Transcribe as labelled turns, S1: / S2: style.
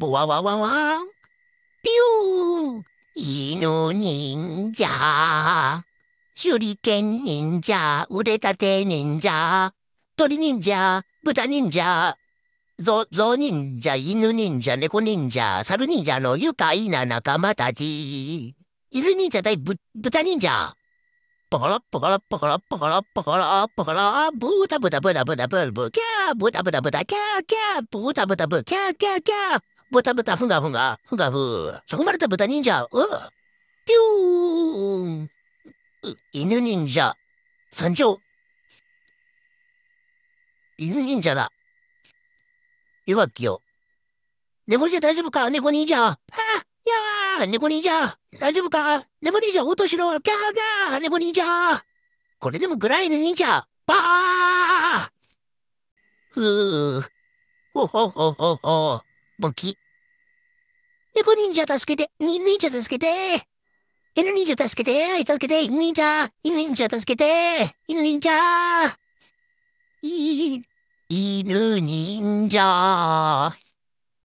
S1: ぼわわわわん。ぴゅー犬忍者。手裏剣忍者、腕立て忍者。鳥忍者、豚忍者。ゾ、ゾ忍者、犬忍者、猫忍者、猿忍者の愉快な仲間たち。犬忍者対ぶ、豚忍者。ポコロポコロポコロポコロポコロポコロポコロブタブタブタブタブポコロブタブタブタキャーキャーブタブタブキャーキャーキャーぶたぶたふがふが、ふがふ。そこまれた豚忍者、うぴゅーん。犬忍者、参上。犬忍者だ。弱きよ。猫じゃ大丈夫か猫忍者。はあ、いやー、猫忍者。大丈夫か猫忍者、落としろ。キャーキャー、猫忍者。これでも暗いね、忍者。ば
S2: ーふう。ほほほほほ。ボキ。
S1: 猫忍者助けて、忍者助けて。犬忍者助けて、助けて、忍者、犬忍者助けて、犬忍者。
S2: い、犬忍者。